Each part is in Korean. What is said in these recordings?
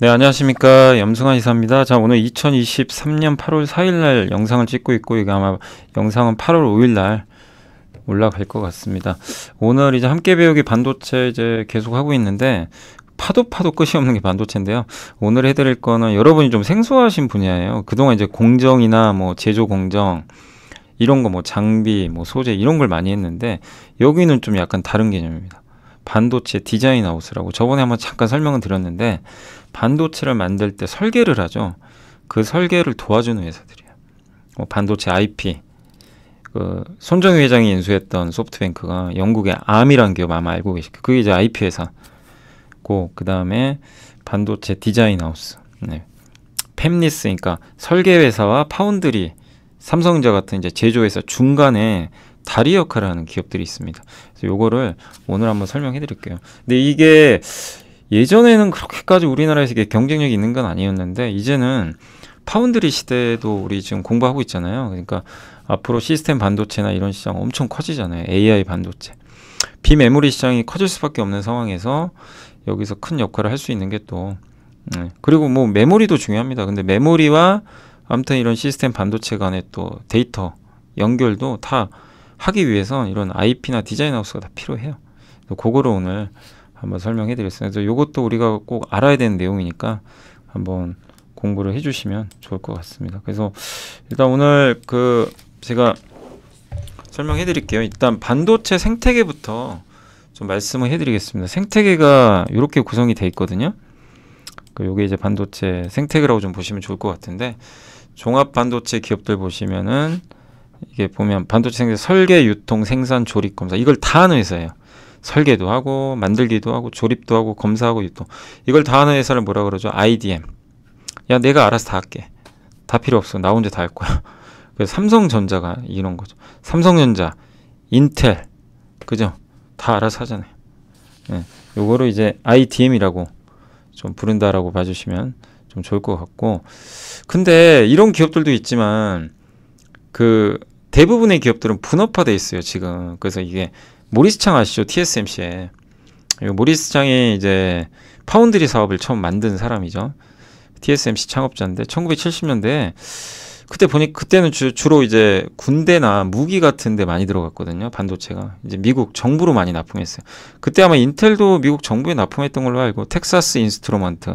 네, 안녕하십니까. 염승환 이사입니다. 자, 오늘 2023년 8월 4일날 영상을 찍고 있고, 이게 아마 영상은 8월 5일날 올라갈 것 같습니다. 오늘 이제 함께 배우기 반도체 이제 계속 하고 있는데, 파도 파도 끝이 없는 게 반도체인데요. 오늘 해드릴 거는 여러분이 좀 생소하신 분야예요. 그동안 이제 공정이나 뭐 제조 공정, 이런 거 뭐 장비, 뭐 소재 이런 걸 많이 했는데, 여기는 좀 약간 다른 개념입니다. 반도체 디자인 아웃스라고 저번에 한번 잠깐 설명을 드렸는데, 반도체를 만들 때 설계를 하죠. 그 설계를 도와주는 회사들이에요. 뭐 반도체 IP. 그 손정희 회장이 인수했던 소프트뱅크가 영국의 암이는 기업 아마 알고 계실 거예요. 그게 이제 IP 회사고 그 다음에 반도체 디자인 하우스, 네. 팹리스 그러니까 설계 회사와 파운드리, 삼성전자 같은 이제 제조회사 중간에 다리 역할을 하는 기업들이 있습니다. 그래서 요거를 오늘 한번 설명해 드릴게요. 근데 이게 예전에는 그렇게까지 우리나라에서 이게 경쟁력이 있는 건 아니었는데 이제는 파운드리 시대도 우리 지금 공부하고 있잖아요. 그러니까 앞으로 시스템 반도체나 이런 시장 엄청 커지잖아요. AI 반도체. 비메모리 시장이 커질 수밖에 없는 상황에서 여기서 큰 역할을 할 수 있는 게또 네. 그리고 뭐 메모리도 중요합니다. 근데 메모리와 아무튼 이런 시스템 반도체 간의 또 데이터 연결도 다 하기 위해서 이런 IP나 디자인 하우스가 다 필요해요. 그거를 오늘 한번 설명해 드렸어요. 그래서 이것도 우리가 꼭 알아야 되는 내용이니까 한번 공부를 해주시면 좋을 것 같습니다. 그래서 일단 오늘 그 제가 설명해 드릴게요. 일단 반도체 생태계부터 좀 말씀을 해드리겠습니다. 생태계가 이렇게 구성이 돼 있거든요. 그 요게 이제 반도체 생태계라고 좀 보시면 좋을 것 같은데 종합 반도체 기업들 보시면은 이게 보면 반도체 생태 설계, 유통, 생산, 조립, 검사 이걸 다 하는 회사예요. 설계도 하고 만들기도 하고 조립도 하고 검사하고 유통 이걸 다 하는 회사를 뭐라 그러죠? IDM 야 내가 알아서 다 할게 다 필요 없어 나 혼자 다 할 거야 그래서 삼성전자가 이런 거죠 삼성전자 인텔 그죠? 다 알아서 하잖아요 예, 요거를 이제 IDM이라고 좀 부른다라고 봐주시면 좀 좋을 것 같고 근데 이런 기업들도 있지만 그 대부분의 기업들은 분업화돼 있어요 지금 그래서 이게 모리스 창 아시죠? TSMC에. 모리스 창이 이제 파운드리 사업을 처음 만든 사람이죠. TSMC 창업자인데 1970년대에 그때 보니 그때는 주, 로 이제 군대나 무기 같은 데 많이 들어갔거든요. 반도체가. 이제 미국 정부로 많이 납품했어요. 그때 아마 인텔도 미국 정부에 납품했던 걸로 알고 텍사스 인스트루먼트.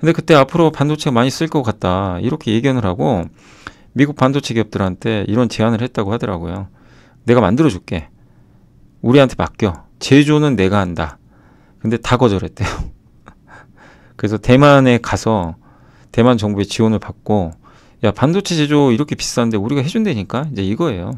근데 그때 앞으로 반도체 가 많이 쓸 것 같다. 이렇게 예견을 하고 미국 반도체 기업들한테 이런 제안을 했다고 하더라고요. 내가 만들어 줄게. 우리한테 맡겨. 제조는 내가 한다. 근데 다 거절했대요. 그래서 대만에 가서 대만 정부의 지원을 받고 야 반도체 제조 이렇게 비싼데 우리가 해준다니까 이제 이거예요.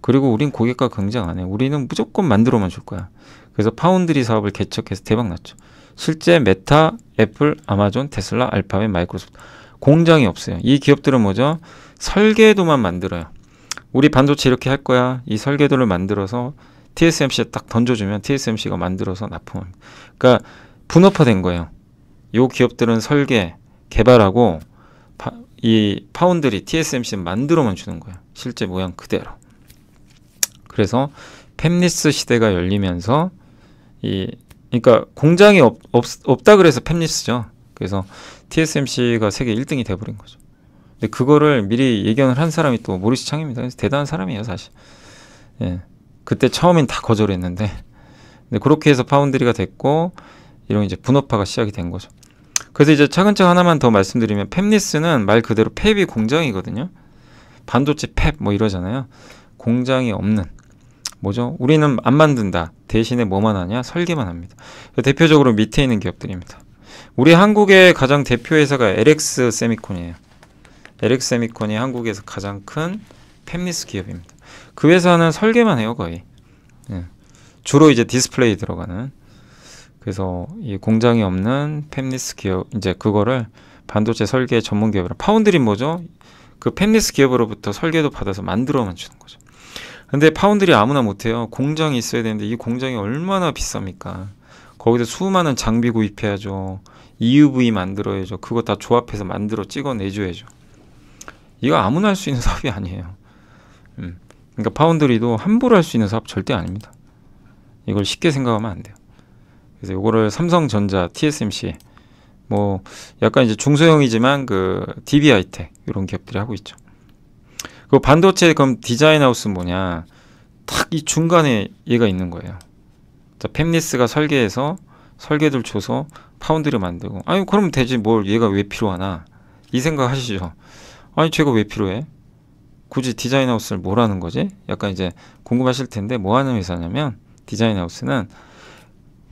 그리고 우린 고객과 경쟁 하네 우리는 무조건 만들어만 줄 거야. 그래서 파운드리 사업을 개척해서 대박 났죠. 실제 메타, 애플, 아마존, 테슬라, 알파벳, 마이크로소프트 공장이 없어요. 이 기업들은 뭐죠? 설계도만 만들어요. 우리 반도체 이렇게 할 거야. 이 설계도를 만들어서 TSMC에 딱 던져주면 TSMC가 만들어서 납품합니다. 그러니까 분업화된 거예요. 요 기업들은 설계, 개발하고 파, 이 파운드리 t s m c 만들어만 주는 거예요. 실제 모양 그대로. 그래서 펩리스 시대가 열리면서 이 그러니까 공장이 없, 없, 다 그래서 펩리스죠. 그래서 TSMC가 세계 1등이 돼버린 거죠. 근데 그거를 미리 예견을 한 사람이 또 모리스 창입니다. 그래서 대단한 사람이에요, 사실. 예. 그때 처음엔 다 거절했는데 그렇게 해서 파운드리가 됐고 이런 이제 분업화가 시작이 된 거죠. 그래서 이제 차근차근 하나만 더 말씀드리면 펩리스는 말 그대로 펩이 공장이거든요. 반도체 펩뭐 이러잖아요. 공장이 없는 뭐죠? 우리는 안 만든다. 대신에 뭐만 하냐? 설계만 합니다. 대표적으로 밑에 있는 기업들입니다. 우리 한국의 가장 대표 회사가 LX 세미콘이에요. LX 세미콘이 한국에서 가장 큰 펩리스 기업입니다. 그 회사는 설계만 해요 거의 예. 주로 이제 디스플레이 들어가는 그래서 이 공장이 없는 팹리스 기업 이제 그거를 반도체 설계 전문 기업으로 파운드리 뭐죠? 그 팹리스 기업으로부터 설계도 받아서 만들어만 주는 거죠. 근데 파운드리 아무나 못해요. 공장이 있어야 되는데 이 공장이 얼마나 비쌉니까? 거기서 수많은 장비 구입해야죠. EUV 만들어야죠. 그거 다 조합해서 만들어 찍어내줘야죠. 이거 아무나 할 수 있는 사업이 아니에요. 그러니까 파운드리도 함부로 할 수 있는 사업 절대 아닙니다. 이걸 쉽게 생각하면 안 돼요. 그래서 이거를 삼성전자, TSMC 뭐 약간 이제 중소형이지만 그 d b 이텍 이런 기업들이 하고 있죠. 그 반도체 그럼 디자인 하우스 는 뭐냐? 딱 이 중간에 얘가 있는 거예요. 자, 펩리스가 설계해서 설계들 줘서 파운드를 만들고 아니 그럼 되지 뭘 얘가 왜 필요하나 이 생각 하시죠. 아니 제가 왜 필요해? 굳이 디자인 하우스를 뭐라는 거지? 약간 이제 궁금하실 텐데 뭐 하는 회사냐면 디자인 하우스는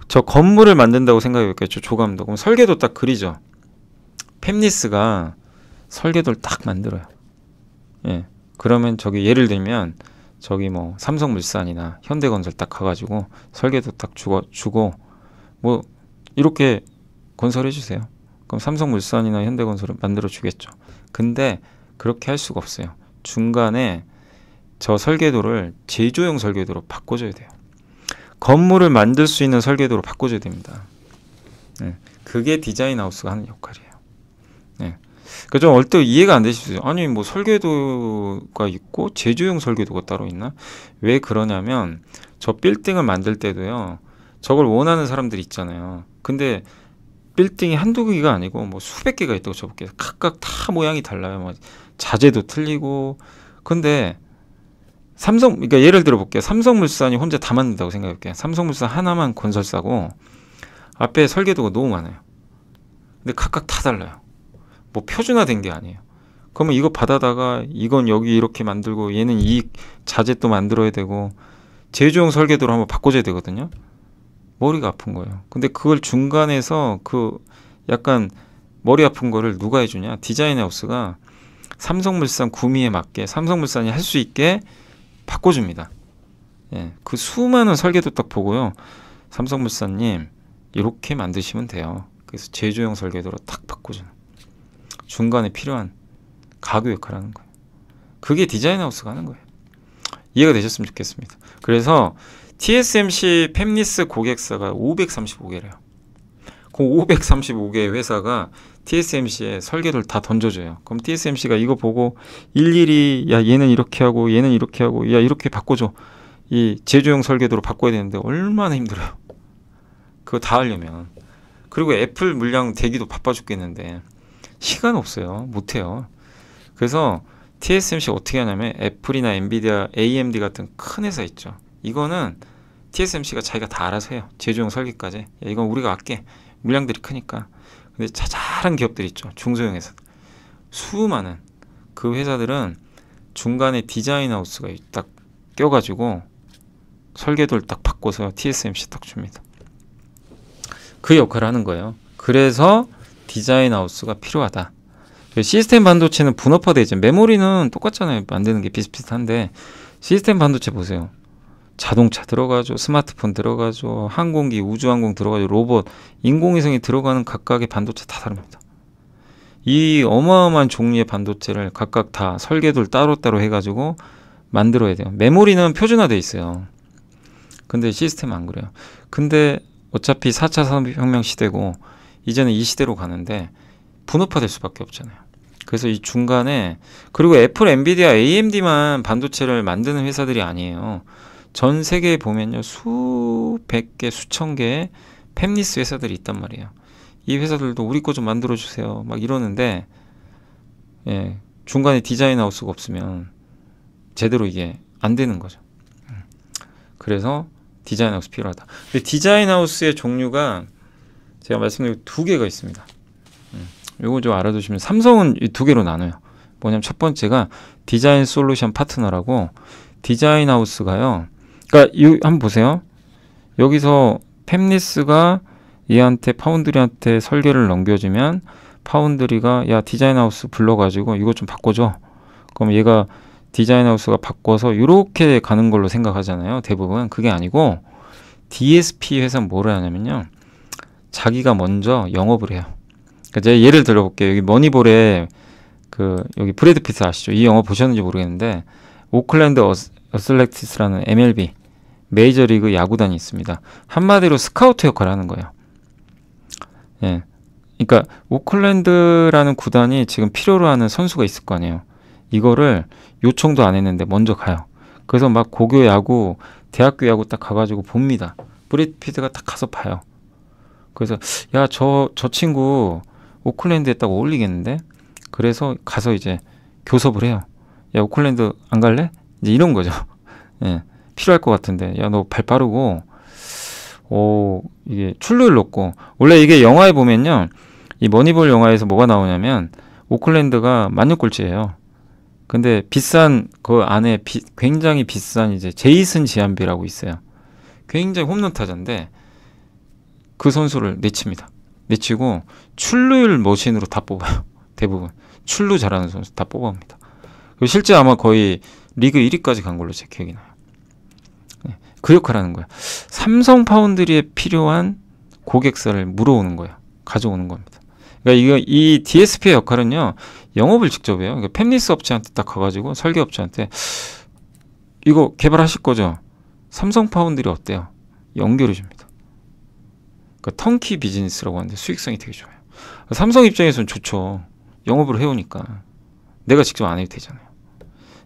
저 건물을 만든다고 생각해 볼게요. 조감도. 그럼 설계도 딱 그리죠. 펩니스가 설계도를 딱 만들어요. 예. 그러면 저기 예를 들면 저기 뭐 삼성물산이나 현대건설 딱 가가지고 설계도 딱 주고, 주고 뭐 이렇게 건설해 주세요. 그럼 삼성물산이나 현대건설을 만들어 주겠죠. 근데 그렇게 할 수가 없어요. 중간에 저 설계도를 제조용 설계도로 바꿔줘야 돼요. 건물을 만들 수 있는 설계도로 바꿔줘야 됩니다. 네. 그게 디자인 하우스가 하는 역할이에요. 네. 그러니까 좀 얼떨 이해가 안 되실 수 있어요. 아니 뭐 설계도가 있고 제조용 설계도가 따로 있나? 왜 그러냐면 저 빌딩을 만들 때도요. 저걸 원하는 사람들이 있잖아요. 근데 빌딩이 한두 개가 아니고 뭐 수백 개가 있다고 쳐볼게요. 각각 다 모양이 달라요. 뭐 자재도 틀리고 근데 삼성 그러니까 예를 들어 볼게요. 삼성물산이 혼자 다 만든다고 생각해 볼게요. 삼성물산 하나만 건설사고 앞에 설계도가 너무 많아요. 근데 각각 다 달라요. 뭐 표준화된 게 아니에요. 그러면 이거 받아다가 이건 여기 이렇게 만들고 얘는 이 자재 또 만들어야 되고 제조용 설계도로 한번 바꿔줘야 되거든요. 머리가 아픈 거예요. 근데 그걸 중간에서 그 약간 머리 아픈 거를 누가 해주냐? 디자인 하우스가 삼성물산 구미에 맞게 삼성물산이 할 수 있게 바꿔줍니다. 예, 그 수많은 설계도 딱 보고요. 삼성물산님 이렇게 만드시면 돼요. 그래서 제조형 설계도로 탁 바꿔주는 중간에 필요한 가구 역할을 하는 거예요. 그게 디자인하우스가 하는 거예요. 이해가 되셨으면 좋겠습니다. 그래서 TSMC 팹리스 고객사가 535개래요. 그 535개 회사가 t s m c 에 설계를 다 던져줘요. 그럼 TSMC가 이거 보고 일일이 야 얘는 이렇게 하고 얘는 이렇게 하고 야 이렇게 바꿔줘. 이 제조용 설계도로 바꿔야 되는데 얼마나 힘들어요. 그거 다 하려면. 그리고 애플 물량 대기도 바빠 죽겠는데 시간 없어요. 못해요. 그래서 TSMC 어떻게 하냐면 애플이나 엔비디아, AMD 같은 큰 회사 있죠. 이거는 TSMC가 자기가 다 알아서 해요. 제조용 설계까지. 야, 이건 우리가 할게. 물량들이 크니까. 근데 자잘한 기업들 있죠. 중소형 회사. 수많은 그 회사들은 중간에 디자인 하우스가 딱 껴가지고 설계도를 딱 바꿔서 TSMC 딱 줍니다. 그 역할을 하는 거예요. 그래서 디자인 하우스가 필요하다. 시스템 반도체는 분업화되어 있죠. 메모리는 똑같잖아요. 만드는 게 비슷비슷한데 시스템 반도체 보세요. 자동차 들어가죠. 스마트폰 들어가죠. 항공기, 우주항공 들어가죠. 로봇, 인공위성이 들어가는 각각의 반도체 다 다릅니다. 이 어마어마한 종류의 반도체를 각각 다 설계도를 따로따로 해가지고 만들어야 돼요. 메모리는 표준화돼 있어요. 근데 시스템 안 그래요. 근데 어차피 4차 산업혁명 시대고 이제는 이 시대로 가는데 분업화될 수밖에 없잖아요. 그래서 이 중간에 그리고 애플, 엔비디아, AMD만 반도체를 만드는 회사들이 아니에요. 전 세계에 보면요 수백 개 수천 개의 팹리스 회사들이 있단 말이에요 이 회사들도 우리 거 좀 만들어 주세요 막 이러는데 예 중간에 디자인 하우스가 없으면 제대로 이게 안 되는 거죠 그래서 디자인 하우스 필요하다 근데 디자인 하우스의 종류가 제가 말씀드린 두 개가 있습니다 음, 요거 좀 알아두시면 삼성은 이 두 개로 나눠요 뭐냐면 첫 번째가 디자인 솔루션 파트너라고 디자인 하우스가요 그러니까 이 한번 보세요. 여기서 펩리스가 얘한테 파운드리한테 설계를 넘겨주면 파운드리가 야 디자인하우스 불러가지고 이거좀 바꿔줘. 그럼 얘가 디자인하우스가 바꿔서 이렇게 가는 걸로 생각하잖아요. 대부분 그게 아니고 DSP 회사는 뭐를 하냐면요. 자기가 먼저 영업을 해요. 그러니까 제가 예를 들어볼게요. 여기 머니볼에 그 여기 브래드 피스 아시죠? 이 영화 보셨는지 모르겠는데 오클랜드 어슬렉티스라는 MLB 메이저리그 야구단이 있습니다. 한마디로 스카우트 역할을 하는 거예요. 예. 그러니까 오클랜드라는 구단이 지금 필요로 하는 선수가 있을 거 아니에요. 이거를 요청도 안 했는데 먼저 가요. 그래서 막 고교 야구, 대학교 야구 딱 가가지고 봅니다. 브리피드가 딱 가서 봐요. 그래서 야 저저 저 친구 오클랜드에 딱 어울리겠는데? 그래서 가서 이제 교섭을 해요. 야 오클랜드 안 갈래? 이제 이런 거죠. 예. 필요할 것 같은데 야 너 발 빠르고 오 이게 출루율 높고 원래 이게 영화에 보면요 이 머니볼 영화에서 뭐가 나오냐면 오클랜드가 만유골지예요 근데 비싼 그 안에 비, 굉장히 비싼 이제 제이슨 지안비라고 있어요 굉장히 홈런 타자인데 그 선수를 내칩니다 내치고 출루율 머신으로 다 뽑아요 대부분 출루 잘하는 선수 다 뽑아옵니다 실제 아마 거의 리그 1위까지 간 걸로 제 기억이 나요 그 역할하는 거야 삼성 파운드리에 필요한 고객사를 물어오는 거야 가져오는 겁니다. 그러니까 이거 이 DSP의 역할은요 영업을 직접 해요. 그러니까 팹리스 업체한테 딱 가가지고 설계 업체한테 이거 개발하실 거죠? 삼성 파운드리 어때요? 연결해 줍니다. 그러니까 턴키 비즈니스라고 하는데 수익성이 되게 좋아요. 삼성 입장에서는 좋죠. 영업을 해오니까 내가 직접 안 해도 되잖아요.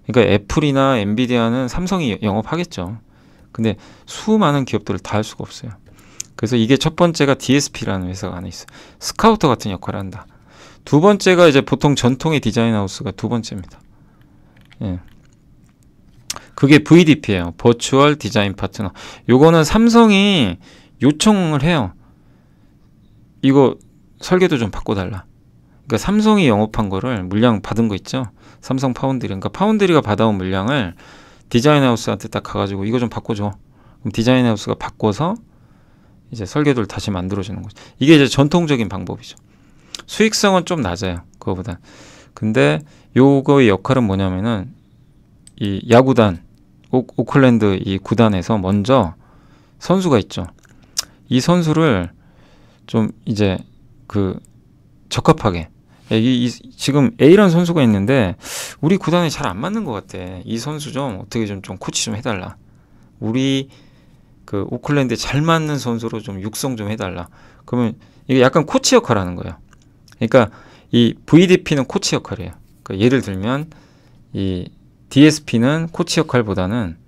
그러니까 애플이나 엔비디아는 삼성이 영업하겠죠. 근데 수많은 기업들을 다 할 수가 없어요. 그래서 이게 첫 번째가 DSP라는 회사가 안에 있어요. 스카우터 같은 역할을 한다. 두 번째가 이제 보통 전통의 디자인 하우스가 두 번째입니다. 예. 그게 VDP예요. 버추얼 디자인 파트너. 요거는 삼성이 요청을 해요. 이거 설계도 좀 바꿔달라. 그러니까 삼성이 영업한 거를 물량 받은 거 있죠. 삼성 파운드리. 그러니까 파운드리가 받아온 물량을 디자인 하우스한테 딱 가가지고 이거 좀 바꿔줘. 그럼 디자인 하우스가 바꿔서 이제 설계도를 다시 만들어주는 거죠. 이게 이제 전통적인 방법이죠. 수익성은 좀 낮아요. 그거보다. 근데 요거의 역할은 뭐냐면은 이 야구단 오, 오클랜드 이 구단에서 먼저 선수가 있죠. 이 선수를 좀 이제 그 적합하게 이, 이, 지금 A라는 선수가 있는데 우리 구단에 잘 안 맞는 것 같아. 이 선수 좀 어떻게 좀, 좀 코치 좀 해달라. 우리 그 오클랜드에 잘 맞는 선수로 좀 육성 좀 해달라. 그러면 이게 약간 코치 역할 하는 거예요. 그러니까 이 VDP는 코치 역할이에요. 그러니까 예를 들면 이 DSP는 코치 역할보다는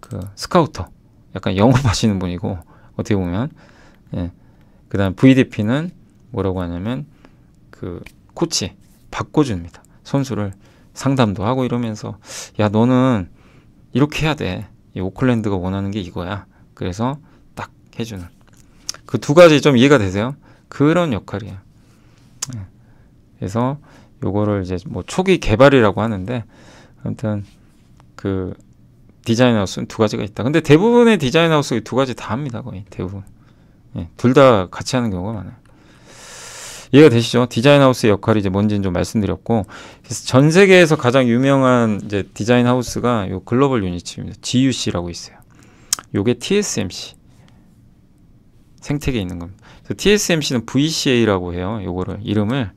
그 스카우터 약간 영업하시는 분이고 어떻게 보면 예. 그다음 VDP는 뭐라고 하냐면 그 코치 바꿔줍니다. 선수를 상담도 하고 이러면서 야 너는 이렇게 해야 돼. 오클랜드가 원하는 게 이거야. 그래서 딱 해주는 그 두 가지 좀 이해가 되세요? 그런 역할이에요. 네. 그래서 요거를 이제 뭐 초기 개발이라고 하는데 아무튼 그 디자인 하우스는 두 가지가 있다. 근데 대부분의 디자인 하우스가 두 가지 다 합니다. 거의 대부분. 예, 네, 둘다 같이 하는 경우가 많아요. 이해가 되시죠? 디자인 하우스의 역할이 이제 뭔지는 좀 말씀드렸고 그래서 전 세계에서 가장 유명한 이제 디자인 하우스가 요 글로벌 유니츠입니다. GUC라고 있어요. 요게 TSMC 생태계에 있는 겁니다. TSMC는 VCA라고 해요. 요거를 이름을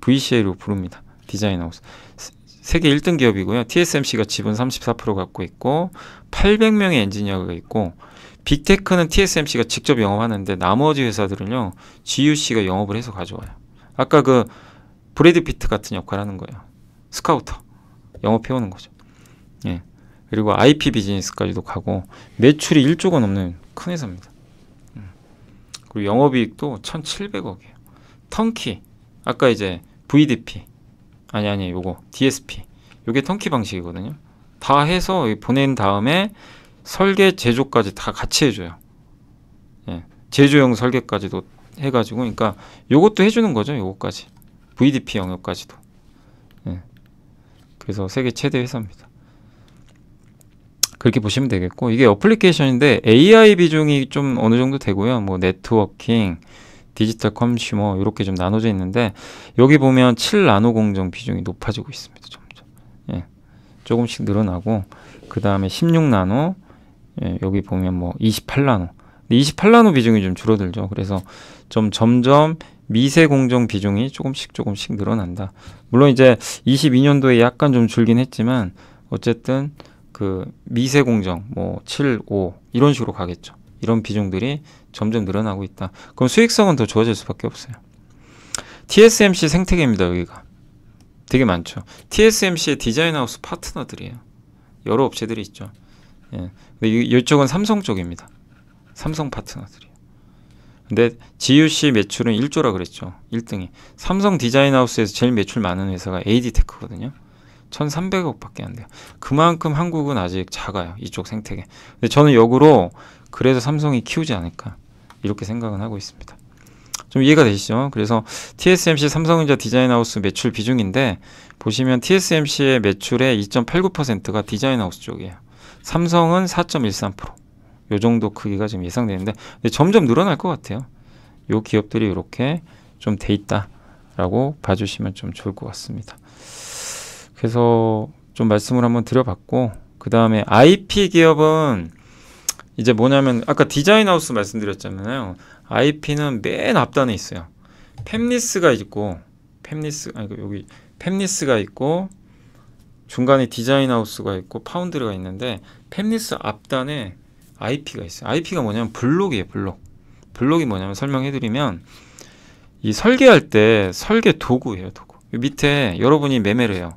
VCA로 부릅니다. 디자인 하우스. 세계 1등 기업이고요. TSMC가 지분 34% 갖고 있고 800명의 엔지니어가 있고 빅테크는 TSMC가 직접 영업하는데 나머지 회사들은요 GUC가 영업을 해서 가져와요. 아까 그 브래드 피트 같은 역할 하는 거예요. 스카우터 영업해오는 거죠. 예. 그리고 IP 비즈니스까지도 가고 매출이 1조가 넘는 큰 회사입니다. 음. 그리고 영업이익도 1,700억이에요. 턴키 아까 이제 VDP 아니 아니 요거 DSP 요게 턴키 방식이거든요. 다 해서 보낸 다음에 설계 제조까지 다 같이 해줘요. 예. 제조형 설계까지도 해가지고 그러니까 요것도 해주는 거죠. 요것까지 VDP 영역까지도. 예. 그래서 세계 최대 회사입니다. 그렇게 보시면 되겠고 이게 어플리케이션인데 AI 비중이 좀 어느 정도 되고요. 뭐 네트워킹, 디지털 컴슈머 이렇게 좀 나눠져 있는데 여기 보면 7나노 공정 비중이 높아지고 있습니다. 점점. 예. 조금씩 늘어나고 그 다음에 16나노 예, 여기 보면 뭐 28나노. 28나노 비중이 좀 줄어들죠. 그래서 좀 점점 미세 공정 비중이 조금씩 조금씩 늘어난다. 물론 이제 22년도에 약간 좀 줄긴 했지만 어쨌든 그 미세 공정 뭐 7, 5 이런 식으로 가겠죠. 이런 비중들이 점점 늘어나고 있다. 그럼 수익성은 더 좋아질 수밖에 없어요. TSMC 생태계입니다. 여기가 되게 많죠. TSMC의 디자인하우스 파트너들이에요. 여러 업체들이 있죠. 예. 근데 이쪽은 삼성 쪽입니다. 삼성 파트너들이. 요 근데 GUC 매출은 1조라 그랬죠. 1등이. 삼성 디자인 하우스에서 제일 매출 많은 회사가 AD테크거든요. 1,300억밖에 안 돼요. 그만큼 한국은 아직 작아요. 이쪽 생태계. 근데 저는 역으로 그래서 삼성이 키우지 않을까 이렇게 생각은 하고 있습니다. 좀 이해가 되시죠? 그래서 TSMC 삼성전자 디자인하우스 매출 비중인데 보시면 TSMC의 매출의 2.89%가 디자인하우스 쪽이에요. 삼성은 4.13%. 요 정도 크기가 지금 예상되는데 점점 늘어날 것 같아요. 요 기업들이 이렇게 좀 돼 있다라고 봐주시면 좀 좋을 것 같습니다. 그래서 좀 말씀을 한번 드려봤고 그 다음에 IP 기업은 이제 뭐냐면 아까 디자인 하우스 말씀드렸잖아요. IP는 맨 앞단에 있어요. 펩리스가 있고 펩리스 아니 그 여기 펩리스가 있고 중간에 디자인 하우스가 있고 파운드리가 있는데 펩리스 앞단에 IP가 있어요. IP가 뭐냐면 블록이에요. 블록. 블록이 뭐냐면 설명해드리면 이 설계할 때 설계 도구예요. 도구. 밑에 여러분이 매매를 해요.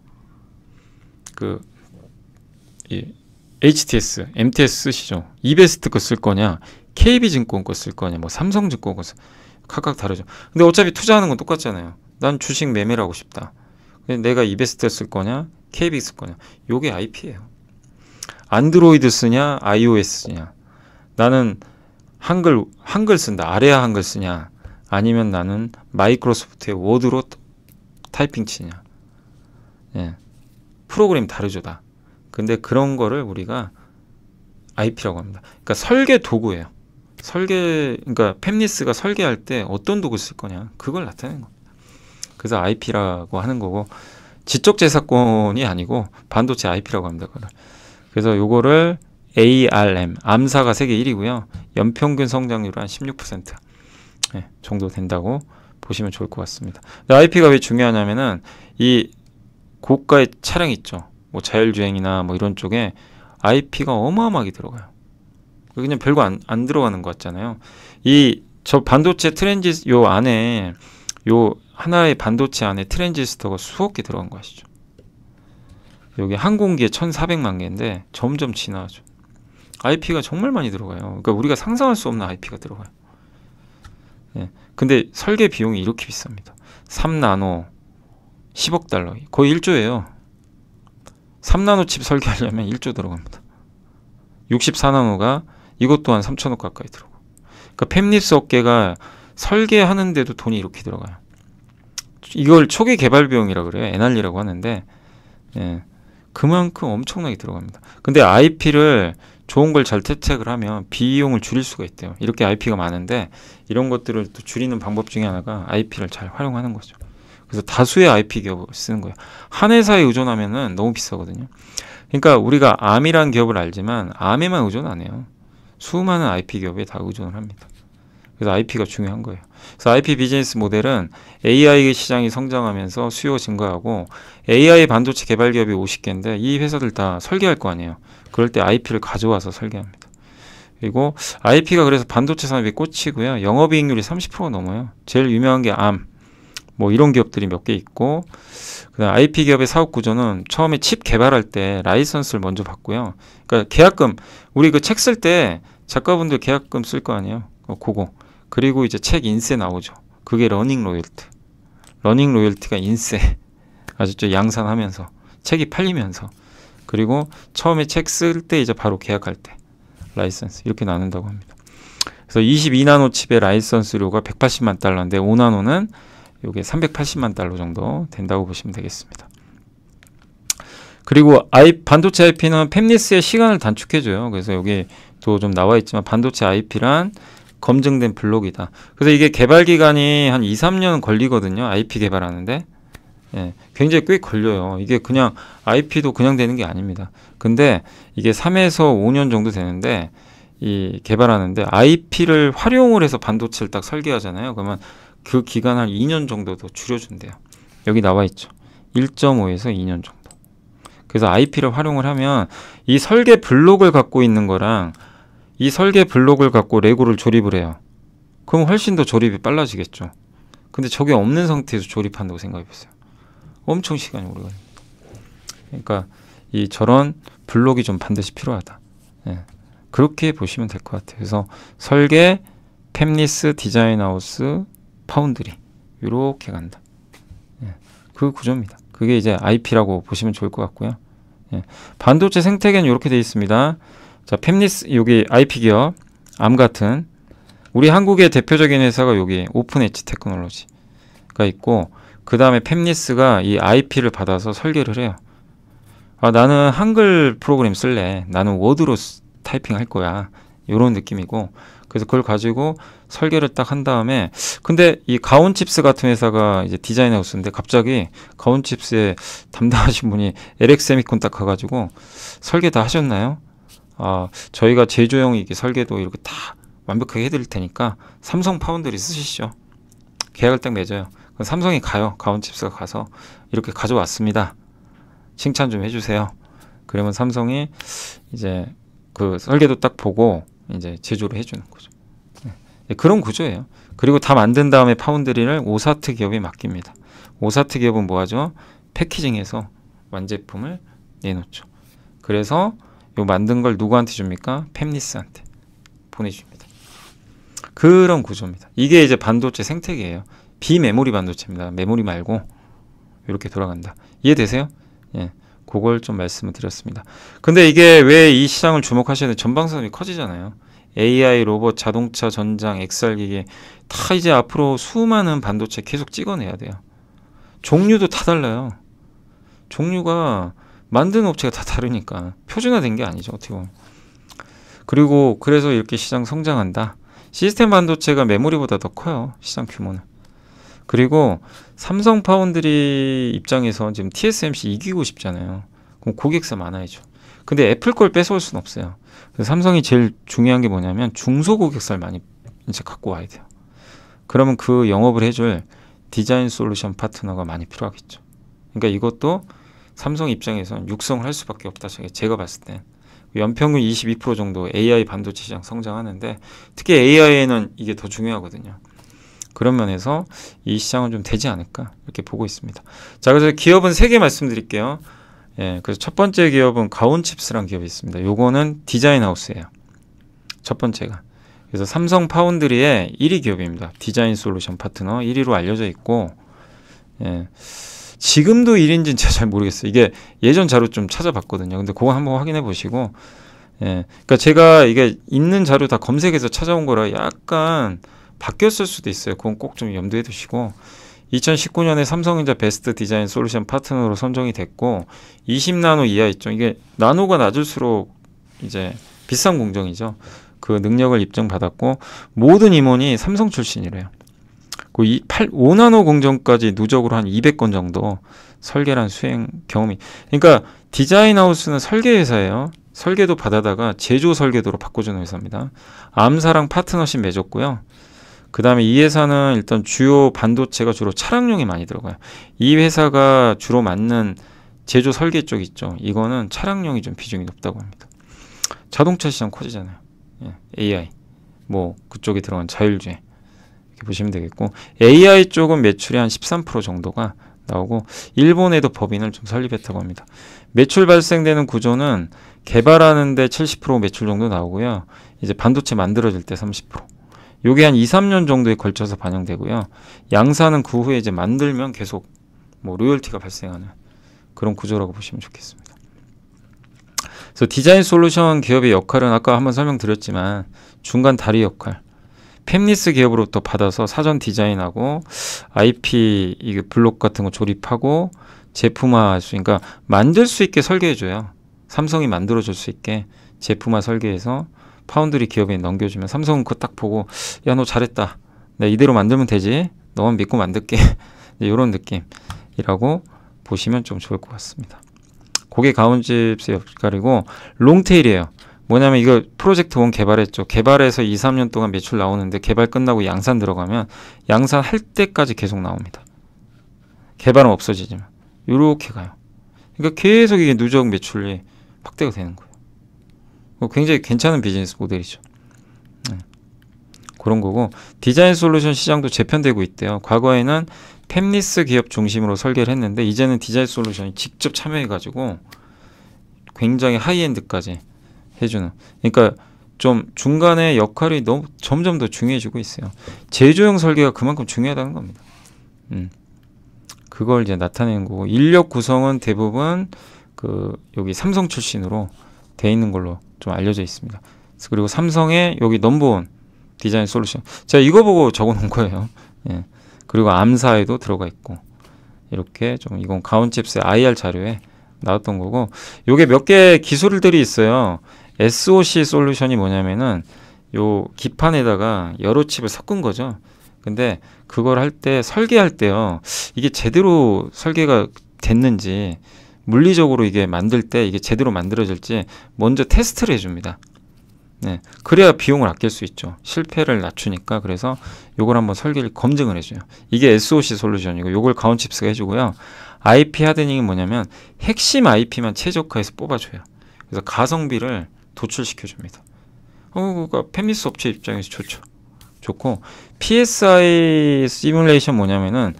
그 이, HTS, MTS 쓰시죠. 이베스트 거 쓸 거냐, KB증권 거 쓸 거냐, 뭐 삼성증권 거 쓰... 각각 다르죠. 근데 어차피 투자하는 건 똑같잖아요. 난 주식 매매를 하고 싶다. 내가 이베스트 쓸 거냐, KBX 거냐. 요게 IP예요. 안드로이드 쓰냐, iOS 쓰냐. 나는 한글 한글 쓴다. 아래야 한글 쓰냐. 아니면 나는 마이크로소프트의 워드로 타이핑 치냐. 예. 프로그램 다르죠, 다. 근데 그런 거를 우리가 IP라고 합니다. 그러니까 설계 도구예요. 설계 그러니까 펩리스가 설계할 때 어떤 도구 쓸 거냐 그걸 나타내는 겁니다. 그래서 IP라고 하는 거고 지적 재산권이 아니고 반도체 IP라고 합니다. 그래서 요거를 ARM 암사가 세계 1위고요. 연평균 성장률 은 한16% 네, 예, 정도 된다고 보시면 좋을 것 같습니다. IP가 왜 중요하냐면은 이 고가의 차량 있죠. 뭐 자율주행이나 뭐 이런 쪽에 IP가 어마어마하게 들어가요. 그냥 별거 안, 안 들어가는 것 같잖아요. 이 저 반도체 트렌지요 안에 요 하나의 반도체 안에 트랜지스터가 수억 개 들어간 거아시죠 여기 한 공기에 1,400만 개인데 점점 진화하죠. IP가 정말 많이 들어가요. 그러니까 우리가 상상할 수 없는 IP가 들어가요. 예. 근데 설계 비용이 이렇게 비쌉니다. 3나노 10억 달러. 거의 1조예요. 3나노 칩 설계하려면 1조 들어갑니다. 64나노가 이것 또한 3천억 가까이 들어가고. 그러니까 팹립스 업계가 설계하는데도 돈이 이렇게 들어가요. 이걸 초기 개발 비용이라 고 그래요. NR이라고 하는데 예, 그만큼 엄청나게 들어갑니다. 근데 IP를 좋은 걸 잘 채택을 하면 비용을 줄일 수가 있대요. 이렇게 IP가 많은데 이런 것들을 또 줄이는 방법 중에 하나가 IP를 잘 활용하는 거죠. 그래서 다수의 IP 기업을 쓰는 거예요. 한 회사에 의존하면은 너무 비싸거든요. 그러니까 우리가 암이란 기업을 알지만 암에만 의존 안 해요. 수많은 IP 기업에 다 의존을 합니다. 그래서 IP가 중요한 거예요. 그래서 IP 비즈니스 모델은 AI 시장이 성장하면서 수요 증가하고 AI 반도체 개발 기업이 50개인데 이 회사들 다 설계할 거 아니에요. 그럴 때 IP를 가져와서 설계합니다. 그리고 IP가 그래서 반도체 산업에 꽂히고요. 영업이익률이 3 0 넘어요. 제일 유명한 게 암. 뭐 이런 기업들이 몇 개 있고 그다음 IP 기업의 사업 구조는 처음에 칩 개발할 때 라이선스를 먼저 받고요. 그러니까 계약금 우리 그 책 쓸 때 작가분들 계약금 쓸 거 아니에요. 그거 그리고 이제 책 인세 나오죠. 그게 러닝 로열트. 러닝 로열트가 인세. 아셨죠? 양산하면서 책이 팔리면서 그리고 처음에 책 쓸 때 이제 바로 계약할 때 라이선스 이렇게 나눈다고 합니다. 그래서 22나노 칩의 라이선스료가 180만 달러인데 5나노는 요게 380만 달러 정도 된다고 보시면 되겠습니다. 그리고 아이, 반도체 IP는 펩리스의 시간을 단축해줘요. 그래서 여기 또 좀 나와 있지만 반도체 IP란 검증된 블록이다. 그래서 이게 개발 기간이 한 2, 3년 걸리거든요. IP 개발하는데. 예, 굉장히 꽤 걸려요. 이게 그냥 IP도 그냥 되는 게 아닙니다. 근데 이게 3에서 5년 정도 되는데 이 개발하는데 IP를 활용을 해서 반도체를 딱 설계하잖아요. 그러면 그 기간 한 2년 정도 더 줄여준대요. 여기 나와 있죠. 1.5에서 2년 정도. 그래서 IP를 활용을 하면 이 설계 블록을 갖고 있는 거랑 이 설계 블록을 갖고 레고를 조립을 해요. 그럼 훨씬 더 조립이 빨라지겠죠. 근데 저게 없는 상태에서 조립한다고 생각해보세요. 엄청 시간이 오래 걸립니다. 그러니까 이 저런 블록이 좀 반드시 필요하다. 예. 그렇게 보시면 될 것 같아요. 그래서 설계, 팹리스, 디자인하우스, 파운드리 이렇게 간다. 예. 그 구조입니다. 그게 이제 IP라고 보시면 좋을 것 같고요. 예. 반도체 생태계는 이렇게 되어 있습니다. 자, 펩리스 여기 IP 기업 암 같은 우리 한국의 대표적인 회사가 여기 오픈엣지 테크놀로지가 있고 그 다음에 펩리스가 이 IP를 받아서 설계를 해요. 아, 나는 한글 프로그램 쓸래. 나는 워드로 타이핑 할 거야. 이런 느낌이고 그래서 그걸 가지고 설계를 딱 한 다음에 근데 이 가온칩스 같은 회사가 이제 디자인 하고있었는데 갑자기 가온칩스에 담당하신 분이 LX 세미콘 딱 가가지고 설계 다 하셨나요? 아, 저희가 제조용 이게 설계도 이렇게 다 완벽하게 해드릴 테니까 삼성 파운드리 쓰시죠. 계약을 딱 맺어요. 그럼 삼성이 가요. 가온칩스가 가서 이렇게 가져왔습니다. 칭찬 좀 해주세요. 그러면 삼성이 이제 그 설계도 딱 보고 이제 제조를 해주는 거죠. 네, 그런 구조예요. 그리고 다 만든 다음에 파운드리를 오사트 기업에 맡깁니다. 오사트 기업은 뭐하죠? 패키징해서 완제품을 내놓죠. 그래서 요 만든 걸 누구한테 줍니까? 팹리스한테 보내줍니다. 그런 구조입니다. 이게 이제 반도체 생태계예요. 비메모리 반도체입니다. 메모리 말고 이렇게 돌아간다. 이해되세요? 예. 그걸 좀 말씀을 드렸습니다. 근데 이게 왜 이 시장을 주목하셔야 되는 전방선이 커지잖아요. AI, 로봇, 자동차, 전장, 엑셀기계 다 이제 앞으로 수많은 반도체 계속 찍어내야 돼요. 종류도 다 달라요. 종류가 만드는 업체가 다 다르니까 표준화된 게 아니죠 어떻게 보면 그리고 그래서 이렇게 시장 성장한다 시스템 반도체가 메모리보다 더 커요 시장 규모는 그리고 삼성 파운드리 입장에서 지금 TSMC 이기고 싶잖아요 그럼 고객사 많아야죠 근데 애플 걸 뺏어올 순 없어요 삼성이 제일 중요한 게 뭐냐면 중소 고객사를 많이 이제 갖고 와야 돼요 그러면 그 영업을 해줄 디자인 솔루션 파트너가 많이 필요하겠죠 그러니까 이것도 삼성 입장에서는 육성을 할 수밖에 없다. 제가 봤을 땐. 연평균 22% 정도 AI 반도체 시장 성장하는데 특히 AI에는 이게 더 중요하거든요. 그런 면에서 이 시장은 좀 되지 않을까 이렇게 보고 있습니다. 자 그래서 기업은 세 개 말씀드릴게요. 예, 그래서 첫 번째 기업은 가온칩스라는 기업이 있습니다. 요거는 디자인 하우스예요. 첫 번째가. 그래서 삼성 파운드리의 1위 기업입니다. 디자인 솔루션 파트너 1위로 알려져 있고 예. 지금도 1인지는 제가 잘 모르겠어요. 이게 예전 자료 좀 찾아봤거든요. 근데 그거 한번 확인해 보시고 예. 그니까 제가 이게 있는 자료 다 검색해서 찾아온 거라 약간 바뀌었을 수도 있어요. 그건 꼭 좀 염두에 두시고 2019년에 삼성전자 베스트 디자인 솔루션 파트너로 선정이 됐고 20나노 이하 있죠. 이게 나노가 낮을수록 이제 비싼 공정이죠. 그 능력을 입증받았고 모든 임원이 삼성 출신이래요. 그 이 8, 5나노 공정까지 누적으로 한 200건 정도 설계란 수행 경험이. 그러니까 디자인 하우스는 설계 회사예요. 설계도 받아다가 제조 설계도로 바꿔주는 회사입니다. 암사랑 파트너십 맺었고요. 그 다음에 이 회사는 일단 주요 반도체가 주로 차량용이 많이 들어가요. 이 회사가 주로 맞는 제조 설계 쪽 있죠. 이거는 차량용이 좀 비중이 높다고 합니다. 자동차 시장 커지잖아요. AI. 예, 뭐 그쪽에 들어간 자율주행. 이렇게 보시면 되겠고 AI 쪽은 매출이 한 13% 정도가 나오고 일본에도 법인을 좀 설립했다고 합니다. 매출 발생되는 구조는 개발하는데 70% 매출 정도 나오고요. 이제 반도체 만들어질 때 30%. 요게 한 2, 3년 정도에 걸쳐서 반영되고요. 양산은 그 후에 이제 만들면 계속 뭐 로열티가 발생하는 그런 구조라고 보시면 좋겠습니다. 그래서 디자인 솔루션 기업의 역할은 아까 한번 설명드렸지만 중간 다리 역할, 팹리스 기업으로부터 받아서 사전 디자인하고 IP 이게 블록 같은 거 조립하고 제품화할 수 그러니까 만들 수 있게 설계해 줘요. 삼성이 만들어 줄 수 있게 제품화 설계해서 파운드리 기업에 넘겨주면 삼성은 그거 딱 보고 야 너 잘했다. 나 이대로 만들면 되지. 너만 믿고 만들게. 이런 느낌이라고 보시면 좀 좋을 것 같습니다. 고게 가운집스역할리고 롱테일이에요. 뭐냐면 이거 프로젝트 원 개발했죠. 개발해서 2, 3년 동안 매출 나오는데 개발 끝나고 양산 들어가면 양산 할 때까지 계속 나옵니다. 개발은 없어지지만 이렇게 가요. 그러니까 계속 이게 누적 매출이 확대가 되는 거예요. 뭐 굉장히 괜찮은 비즈니스 모델이죠. 네. 그런 거고 디자인 솔루션 시장도 재편되고 있대요. 과거에는 팹리스 기업 중심으로 설계를 했는데 이제는 디자인 솔루션이 직접 참여해가지고 굉장히 하이엔드까지 해주는. 그러니까 좀중간에 역할이 너무 점점 더 중요해지고 있어요. 제조형 설계가 그만큼 중요하다는 겁니다. 음. 그걸 이제 나타낸 거고 인력 구성은 대부분 그 여기 삼성 출신으로 돼 있는 걸로 좀 알려져 있습니다. 그리고 삼성의 여기 넘버원 디자인 솔루션. 제가 이거 보고 적어 놓은 거예요. 예. 그리고 암사에도 들어가 있고 이렇게 좀 이건 가온칩스의 IR 자료에 나왔던 거고 요게 몇 개 기술들이 있어요. SOC 솔루션이 뭐냐면은 요 기판에다가 여러 칩을 섞은 거죠. 근데 그걸 할 때 설계할 때요. 이게 제대로 설계가 됐는지 물리적으로 이게 만들 때 이게 제대로 만들어질지 먼저 테스트를 해줍니다. 네, 그래야 비용을 아낄 수 있죠. 실패를 낮추니까 그래서 요걸 한번 설계를 검증을 해줘요. 이게 SOC 솔루션이고 요걸 가온칩스가 해주고요. IP 하드닝이 뭐냐면 핵심 IP만 최적화해서 뽑아줘요. 그래서 가성비를 도출시켜줍니다. 어, 그러니까 팬미스 업체 입장에서 좋죠. 좋고 PSI 시뮬레이션 뭐냐면은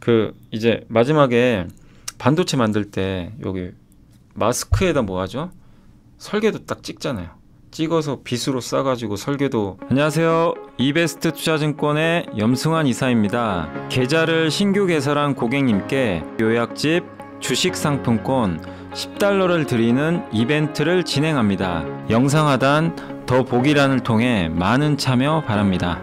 그 이제 마지막에 반도체 만들 때 여기 마스크에다 뭐 하죠? 설계도 딱 찍잖아요. 찍어서 빗으로 싸가지고 설계도 안녕하세요 이베스트 투자증권의 염승환 이사입니다 계좌를 신규 개설한 고객님께 요약집 주식상품권 10달러를 드리는 이벤트를 진행합니다. 영상 하단 더 보기란을 통해 많은 참여 바랍니다.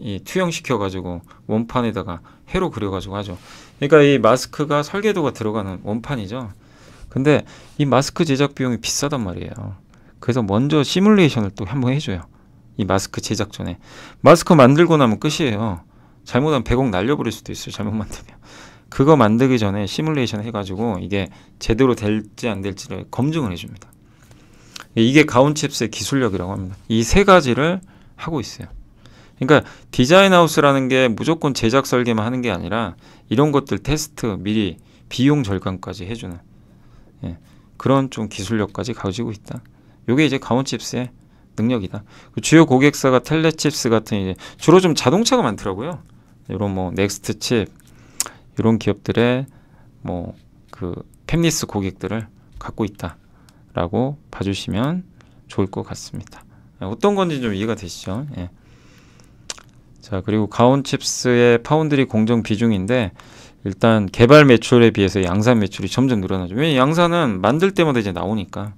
이 예, 투영시켜 가지고 원판에다가 회로 그려 가지고 하죠. 그러니까 이 마스크가 설계도가 들어가는 원판이죠. 근데 이 마스크 제작 비용이 비싸단 말이에요. 그래서 먼저 시뮬레이션을 또 한번 해줘요. 이 마스크 제작 전에 마스크 만들고 나면 끝이에요. 잘못하면 100억 날려버릴 수도 있어요. 잘못 만들면. 그거 만들기 전에 시뮬레이션 해가지고 이게 제대로 될지 안 될지를 검증을 해줍니다. 이게 가온칩스의 기술력이라고 합니다. 이 세 가지를 하고 있어요. 그러니까 디자인 하우스라는 게 무조건 제작 설계만 하는 게 아니라 이런 것들 테스트 미리 비용 절감까지 해주는 예, 그런 좀 기술력까지 가지고 있다. 이게 이제 가온칩스의 능력이다. 그 주요 고객사가 텔레칩스 같은 이제 주로 좀 자동차가 많더라고요. 이런 뭐 넥스트 칩, 이런 기업들의 뭐그 팹리스 고객들을 갖고 있다라고 봐주시면 좋을 것 같습니다. 예, 어떤 건지 좀 이해가 되시죠? 예. 자 그리고 가온칩스의 파운드리 공정 비중인데 일단 개발 매출에 비해서 양산 매출이 점점 늘어나죠. 왜냐 양산은 만들 때마다 이제 나오니까.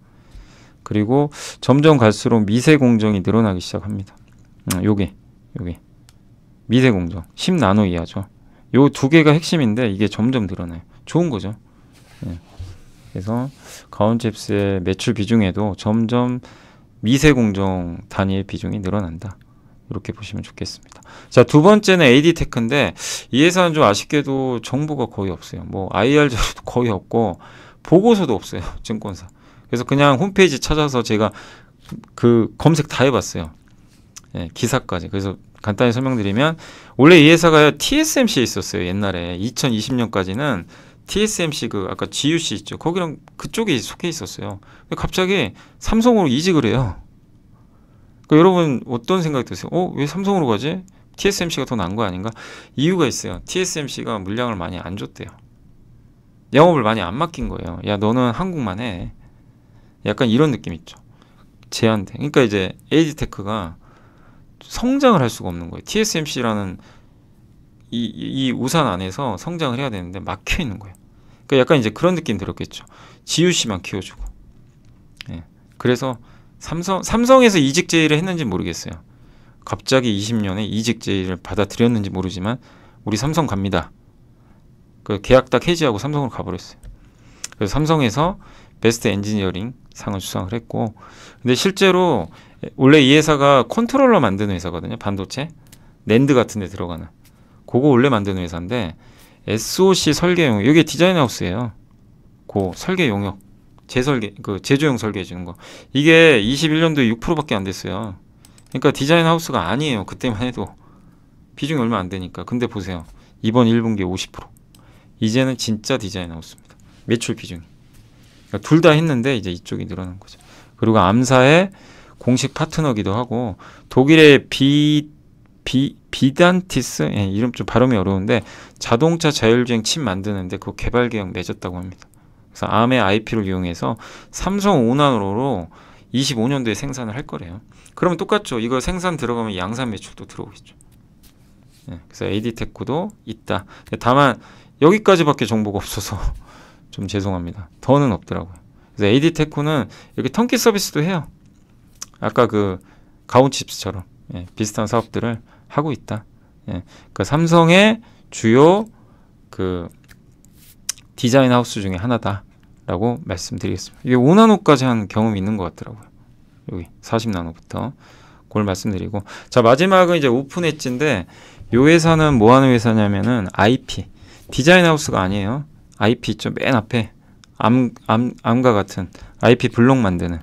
그리고 점점 갈수록 미세 공정이 늘어나기 시작합니다. 음, 요게 요게 미세 공정 10나노 이하죠. 요두 개가 핵심인데 이게 점점 늘어나요. 좋은 거죠. 예. 그래서 가온잽스의 매출 비중에도 점점 미세 공정 단위의 비중이 늘어난다. 이렇게 보시면 좋겠습니다. 자, 두 번째는 AD 테크인데 이 회사는 좀 아쉽게도 정보가 거의 없어요. 뭐 IR 자료도 거의 없고 보고서도 없어요. 증권사. 그래서 그냥 홈페이지 찾아서 제가 그 검색 다 해봤어요. 예, 기사까지. 그래서 간단히 설명드리면 원래 이 회사가 TSMC에 있었어요. 옛날에 2020년까지는 TSMC 그 아까 GUC 있죠. 거기랑 그쪽에 속해 있었어요. 갑자기 삼성으로 이직을 해요. 그러니까 여러분 어떤 생각이 드세요? 어, 왜 삼성으로 가지? TSMC가 더 난 거 아닌가? 이유가 있어요. TSMC가 물량을 많이 안 줬대요. 영업을 많이 안 맡긴 거예요. 야, 너는 한국만 해. 약간 이런 느낌 있죠. 제한돼. 그러니까 이제 에이지테크가 성장을 할 수가 없는 거예요. TSMC라는 이, 이 우산 안에서 성장을 해야 되는데 막혀 있는 거예요. 그러니까 약간 이제 그런 느낌 들었겠죠. GUC만 키워주고. 예. 그래서 삼성, 삼성에서 이직 제의를 했는지 모르겠어요. 갑자기 20년에 이직 제의를 받아들였는지 모르지만 우리 삼성 갑니다. 그 계약 딱 해지하고 삼성으로 가버렸어요. 그래서 삼성에서 베스트 엔지니어링 상을 수상을 했고 근데 실제로 원래 이 회사가 컨트롤러 만드는 회사거든요. 반도체. 랜드 같은 데 들어가는. 그거 원래 만드는 회사인데 SOC 설계 용역. 이게 디자인 하우스예요. 고 설계 용역. 재설계 그 제조용 설계해 주는 거. 이게 21년도에 6%밖에 안 됐어요. 그러니까 디자인 하우스가 아니에요. 그때만 해도 비중이 얼마 안 되니까. 근데 보세요. 이번 1분기 50%. 이제는 진짜 디자인 하우스입니다. 매출 비중이. 그러니까 둘다 했는데 이제 이쪽이 늘어난 거죠. 그리고 암사에 공식 파트너기도 하고 독일의 비, 비, 비단티스 예, 이름 좀 발음이 어려운데 자동차 자율주행 칩 만드는데 그 개발 계약 맺었다고 합니다. 그래서 암의 IP를 이용해서 삼성 5나노로 25년도에 생산을 할 거래요. 그러면 똑같죠. 이거 생산 들어가면 양산 매출도 들어오겠죠. 예, 그래서 AD테크도 있다. 다만 여기까지밖에 정보가 없어서 좀 죄송합니다. 더는 없더라고요. 그래서 AD테크는 이렇게 턴키 서비스도 해요. 아까 그 가온칩스처럼 예, 비슷한 사업들을 하고 있다. 예, 그 삼성의 주요 그 디자인 하우스 중에 하나다라고 말씀드리겠습니다. 이게 5나노까지 한 경험이 있는 것 같더라고요. 여기 40나노부터 그걸 말씀드리고 자 마지막은 이제 오픈 엣지인데 요 회사는 뭐 하는 회사냐면은 IP 디자인 하우스가 아니에요. IP 있죠 맨 앞에 암, 암, 암과 같은 IP 블록 만드는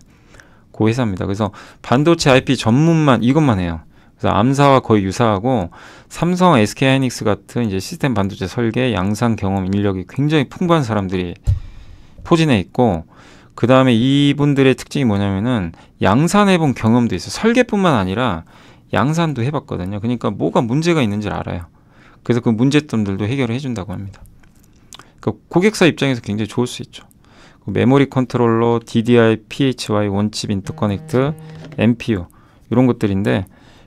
그 회사입니다. 그래서 반도체 IP 전문만 이것만 해요. 그래서 암사와 거의 유사하고 삼성, SK 하이닉스 같은 이제 시스템 반도체 설계, 양산 경험, 인력이 굉장히 풍부한 사람들이 포진해 있고 그 다음에 이분들의 특징이 뭐냐면은 양산해본 경험도 있어요. 설계뿐만 아니라 양산도 해봤거든요. 그러니까 뭐가 문제가 있는지 알아요. 그래서 그 문제점들도 해결을 해준다고 합니다. 그러니까 고객사 입장에서 굉장히 좋을 수 있죠. 메모리 컨트롤러, DDI, PHY, 원칩 인터커넥트, MPU 이런 것들인데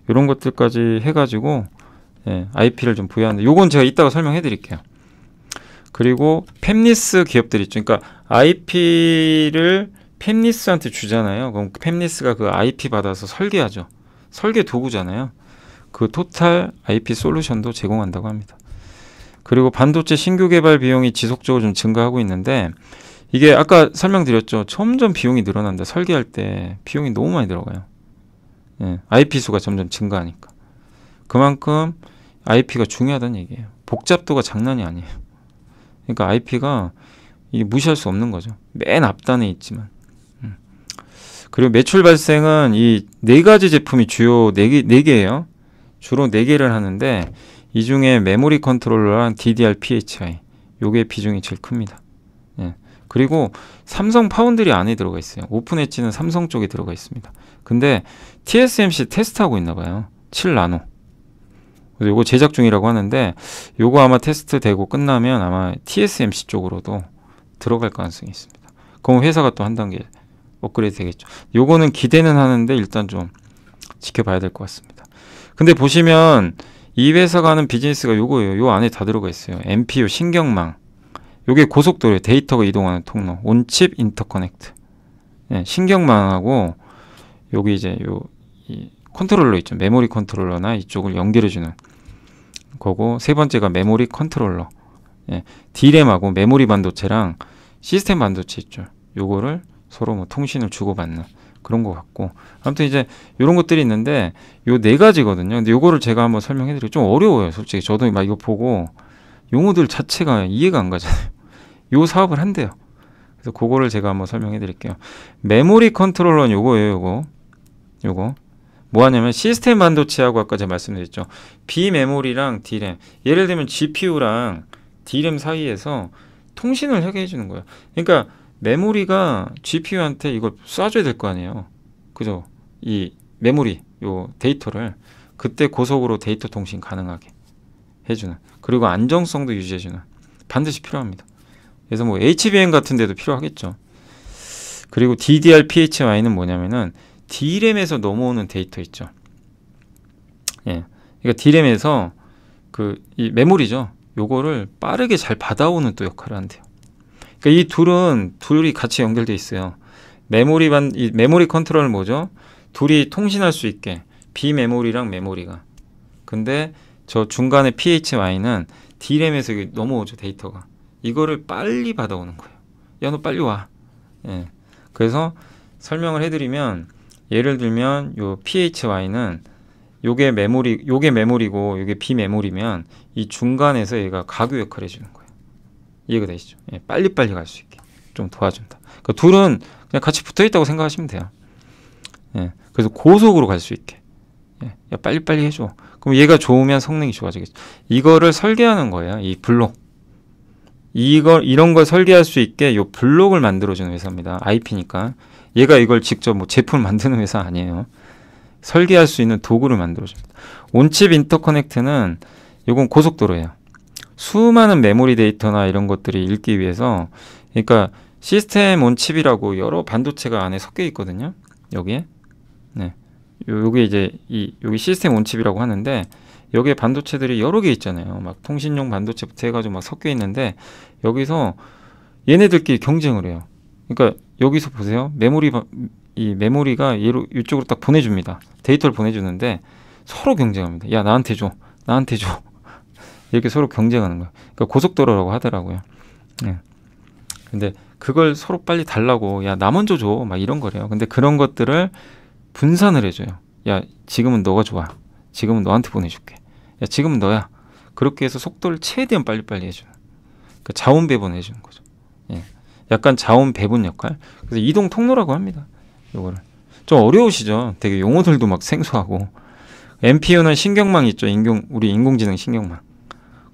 이런 것들까지 해가지고 예, IP를 좀 부여하는데 요건 제가 이따가 설명해 드릴게요. 그리고 펩니스 기업들 있죠. 그러니까 IP를 펩니스한테 주잖아요. 그럼 펩니스가그 IP 받아서 설계하죠. 설계 도구잖아요. 그 토탈 IP 솔루션도 제공한다고 합니다. 그리고 반도체 신규 개발 비용이 지속적으로 좀 증가하고 있는데 이게 아까 설명드렸죠. 점점 비용이 늘어난다. 설계할 때 비용이 너무 많이 들어가요. 예, IP 수가 점점 증가하니까. 그만큼 IP가 중요하다는 얘기예요. 복잡도가 장난이 아니에요. 그러니까 IP가 이게 무시할 수 없는 거죠. 맨 앞단에 있지만. 음. 그리고 매출 발생은 이 네 가지 제품이 주요 네 개, 네 개예요. 주로 네 개를 하는데 이 중에 메모리 컨트롤러랑 DDR PHI 요게 비중이 제일 큽니다. 그리고 삼성 파운드리 안에 들어가 있어요. 오픈 엣지는 삼성 쪽에 들어가 있습니다. 근데 TSMC 테스트하고 있나 봐요. 7나노. 그래서 요거 제작 중이라고 하는데 요거 아마 테스트 되고 끝나면 아마 TSMC 쪽으로도 들어갈 가능성이 있습니다. 그럼 회사가 또 한 단계 업그레이드 되겠죠. 요거는 기대는 하는데 일단 좀 지켜봐야 될 것 같습니다. 근데 보시면 이 회사가 하는 비즈니스가 요거예요. 요 안에 다 들어가 있어요. MPU 신경망. 요게 고속도로에 데이터가 이동하는 통로 온칩 인터커넥트 예, 신경만 하고 여기 이제 요 이 컨트롤러 있죠 메모리 컨트롤러나 이쪽을 연결해주는 거고 세 번째가 메모리 컨트롤러 예, D램하고 메모리 반도체랑 시스템 반도체 있죠 요거를 서로 뭐 통신을 주고받는 그런 것 같고 아무튼 이제 요런 것들이 있는데 요 네 가지거든요 근데 요거를 제가 한번 설명해 드리고 좀 어려워요 솔직히 저도 막 이거 보고 용어들 자체가 이해가 안 가잖아요 요 사업을 한대요. 그래서 그거를 제가 한번 설명해 드릴게요. 메모리 컨트롤러는 요거예요, 요거. 요거. 뭐 하냐면 시스템 반도체하고 아까 제가 말씀드렸죠. 비 메모리랑 D램. 예를 들면 GPU랑 D램 사이에서 통신을 하게 해주는 거예요. 그러니까 메모리가 GPU한테 이걸 쏴줘야 될 거 아니에요. 그죠? 이 메모리, 요 데이터를 그때 고속으로 데이터 통신 가능하게 해주는 그리고 안정성도 유지해주는 반드시 필요합니다. 그래서 뭐 HBM 같은 데도 필요하겠죠. 그리고 DDR-PHY는 뭐냐면은 D램에서 넘어오는 데이터 있죠. 예. 그러니까 D램에서 그 이 메모리죠. 요거를 빠르게 잘 받아오는 또 역할을 한대요. 그러니까 이 둘은 둘이 같이 연결돼 있어요. 메모리 반이 메모리 컨트롤 뭐죠? 둘이 통신할 수 있게 비메모리랑 메모리가. 근데 저 중간에 PHY는 D램에서 넘어오죠 데이터가. 이거를 빨리 받아오는 거예요. 야, 너 빨리 와. 예. 그래서 설명을 해드리면, 예를 들면, 요 PHY는 요게 메모리, 요게 메모리고, 요게 비메모리면, 이 중간에서 얘가 가교 역할을 해주는 거예요. 이해가 되시죠? 예, 빨리빨리 갈 수 있게 좀 도와준다. 그러니까 둘은 그냥 같이 붙어 있다고 생각하시면 돼요. 예, 그래서 고속으로 갈 수 있게. 예, 야, 빨리빨리 해줘. 그럼 얘가 좋으면 성능이 좋아지겠죠. 이거를 설계하는 거예요. 이 블록. 이걸 이런 걸 설계할 수 있게 요 블록을 만들어주는 회사입니다. IP니까 얘가 이걸 직접 뭐 제품 만드는 회사 아니에요. 설계할 수 있는 도구를 만들어줍니다. 온칩 인터커넥트는 요건 고속도로예요. 수많은 메모리 데이터나 이런 것들이 읽기 위해서 그러니까 시스템 온칩이라고 여러 반도체가 안에 섞여 있거든요. 여기에 네. 요, 요게 이제 이 여기 시스템 온칩이라고 하는데 여기에 반도체들이 여러 개 있잖아요. 막 통신용 반도체부터 해가지고 막 섞여 있는데 여기서 얘네들끼리 경쟁을 해요. 그러니까 여기서 보세요. 메모리 이 메모리가 얘로 이쪽으로 딱 보내줍니다. 데이터를 보내주는데 서로 경쟁합니다. 야 나한테 줘, 나한테 줘. 이렇게 서로 경쟁하는 거예요. 그러니까 고속도로라고 하더라고요. 네. 근데 그걸 서로 빨리 달라고 야 나 먼저 줘 막 이런 거래요. 근데 그런 것들을 분산을 해줘요. 야 지금은 너가 좋아. 지금은 너한테 보내줄게. 야, 지금 너야. 그렇게 해서 속도를 최대한 빨리빨리 해주는. 그 자원 배분 해주는 거죠. 예. 약간 자원 배분 역할. 그래서 이동 통로라고 합니다. 요거를. 좀 어려우시죠? 되게 용어들도 막 생소하고. MPU는 신경망 있죠? 인공, 우리 인공지능 신경망.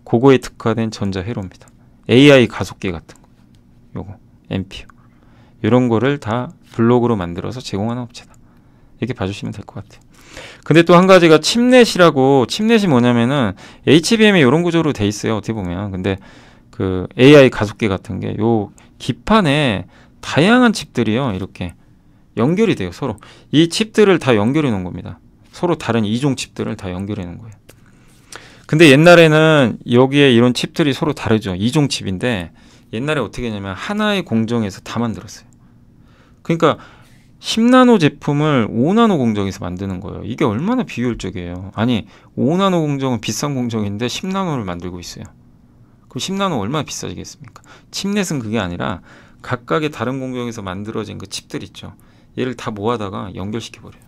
그거에 특화된 전자회로입니다. AI 가속계 같은 거. 요거. MPU. 이런 거를 다 블록으로 만들어서 제공하는 업체다. 이렇게 봐주시면 될 것 같아요. 근데 또 한 가지가 칩넷이라고 칩넷이 뭐냐면은 HBM이 이런 구조로 돼 있어요. 어떻게 보면. 근데 그 AI 가속기 같은 게 요 기판에 다양한 칩들이요. 이렇게 연결이 돼요. 서로. 이 칩들을 다 연결해 놓은 겁니다. 서로 다른 이종 칩들을 다 연결해 놓은 거예요. 근데 옛날에는 여기에 이런 칩들이 서로 다르죠. 이종 칩인데 옛날에 어떻게 했냐면 하나의 공정에서 다 만들었어요. 그러니까 10나노 제품을 5나노 공정에서 만드는 거예요. 이게 얼마나 비효율적이에요. 아니 5나노 공정은 비싼 공정인데 10나노를 만들고 있어요. 그럼 10나노 얼마나 비싸지겠습니까? 칩넷은 그게 아니라 각각의 다른 공정에서 만들어진 그 칩들 있죠. 얘를 다 모아다가 연결시켜 버려요.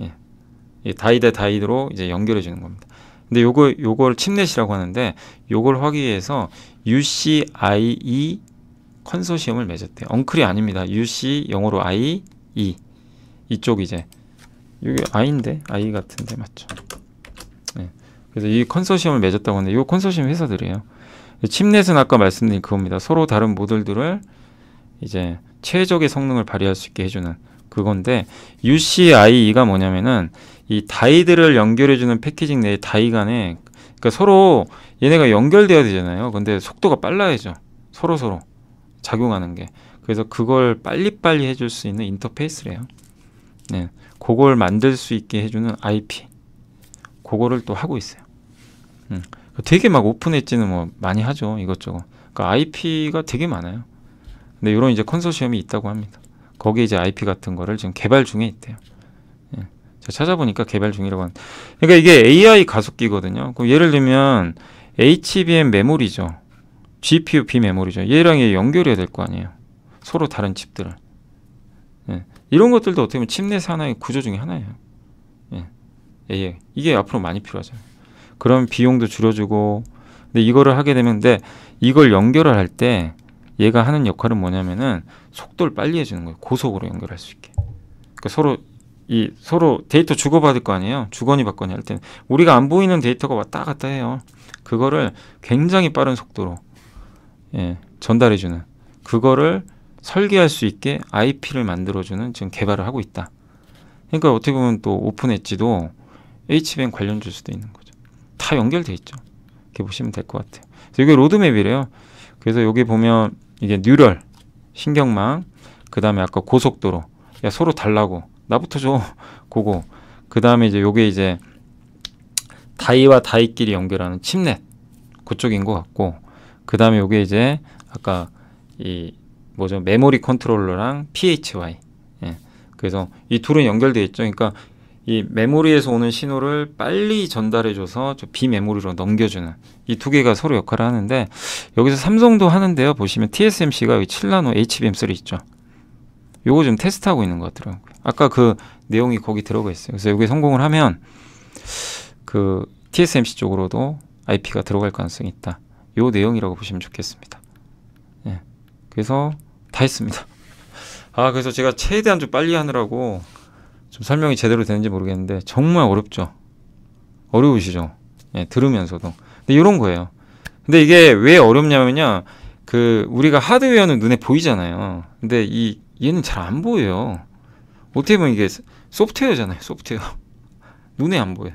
예. 예, 다이대 다이드로 이제 연결해 주는 겁니다. 근데 요거 요걸 칩넷이라고 하는데 요걸 확인해서 UCIE 컨소시엄을 맺었대. 요 엉클이 아닙니다. UC 영어로 I, E 이쪽 이제 이게 I인데 I 같은데 맞죠? 네. 그래서 이 컨소시엄을 맺었다고 하는데 이거 컨소시엄 회사들이에요. 침넷은 아까 말씀드린 그겁니다. 서로 다른 모듈들을 이제 최적의 성능을 발휘할 수 있게 해주는 그건데 UCIE가 뭐냐면은 이 다이들을 연결해주는 패키징 내에 다이 간에 그러니까 서로 얘네가 연결되어야 되잖아요. 근데 속도가 빨라야죠. 서로 서로. 작용하는 게 그래서 그걸 빨리빨리 해줄 수 있는 인터페이스래요. 네, 그걸 만들 수 있게 해주는 IP 그거를 또 하고 있어요. 음, 그 되게 막 오픈 엣지는 뭐 많이 하죠 이것저것. 그러니까 IP가 되게 많아요. 근데 이런 이제 컨소시엄이 있다고 합니다. 거기에 이제 IP 같은 거를 지금 개발 중에 있대요. 예. 제가 찾아보니까 개발 중이라고 하는 그러니까 이게 AI 가속기거든요. 그럼 예를 들면 HBM 메모리죠. GPU 비 메모리죠. 얘랑 얘 연결해야 될 거 아니에요. 서로 다른 칩들을. 예. 이런 것들도 어떻게 보면 칩넷 하나의 구조 중에 하나예요. 예. a 예, 예. 이게 앞으로 많이 필요하죠. 그런 비용도 줄여주고 근데 이거를 하게 되면 근데 이걸 연결을 할 때 얘가 하는 역할은 뭐냐면은 속도를 빨리 해주는 거예요. 고속으로 연결할 수 있게. 그러니까 서로 이 서로 데이터 주고받을 거 아니에요. 주거니 받거니 할 때는 우리가 안 보이는 데이터가 왔다 갔다 해요. 그거를 굉장히 빠른 속도로 예, 전달해주는 그거를 설계할 수 있게 IP를 만들어주는 지금 개발을 하고 있다. 그러니까 어떻게 보면 또 오픈 엣지도 HBM 관련줄 수도 있는 거죠. 다 연결돼 있죠. 이렇게 보시면 될 것 같아요. 이게 로드맵이래요. 그래서 여기 보면 이게 뉴럴, 신경망, 그 다음에 아까 고속도로. 야, 서로 달라고. 나부터 줘. 고거. 그 다음에 이제 요게 이제 다이와 다이끼리 연결하는 칩넷. 그쪽인 것 같고. 그 다음에 요게 이제 아까 이 뭐죠 메모리 컨트롤러랑 PHY 예. 그래서 이 둘은 연결되어 있죠 그러니까 이 메모리에서 오는 신호를 빨리 전달해줘서 저 비메모리로 넘겨주는 이 두 개가 서로 역할을 하는데 여기서 삼성도 하는데요 보시면 TSMC가 여기 7나노 HBM3 있죠 요거 좀 테스트하고 있는 것 같더라고요 아까 그 내용이 거기 들어가 있어요 그래서 여기 성공을 하면 그 TSMC 쪽으로도 IP가 들어갈 가능성이 있다 요 내용이라고 보시면 좋겠습니다. 예. 그래서 다 했습니다. 아, 그래서 제가 최대한 좀 빨리 하느라고 좀 설명이 제대로 되는지 모르겠는데 정말 어렵죠. 어려우시죠? 예, 들으면서도. 근데 이런 거예요. 근데 이게 왜 어렵냐면요. 그 우리가 하드웨어는 눈에 보이잖아요. 근데 이 얘는 잘 안 보여요. 어떻게 보면 이게 소프트웨어잖아요. 소프트웨어. 눈에 안 보여요.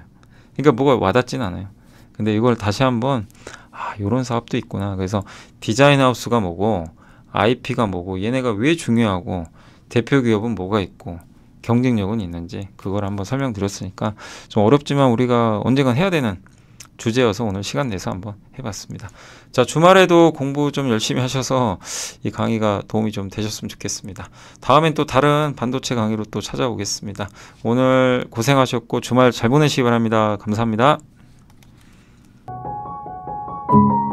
그러니까 뭐가 와닿진 않아요. 근데 이걸 다시 한번 아, 요런 사업도 있구나. 그래서 디자인 하우스가 뭐고, IP가 뭐고, 얘네가 왜 중요하고, 대표 기업은 뭐가 있고, 경쟁력은 있는지, 그걸 한번 설명드렸으니까, 좀 어렵지만 우리가 언젠간 해야 되는 주제여서 오늘 시간 내서 한번 해봤습니다. 자, 주말에도 공부 좀 열심히 하셔서 이 강의가 도움이 좀 되셨으면 좋겠습니다. 다음엔 또 다른 반도체 강의로 또 찾아오겠습니다. 오늘 고생하셨고 주말 잘 보내시기 바랍니다. 감사합니다. thank you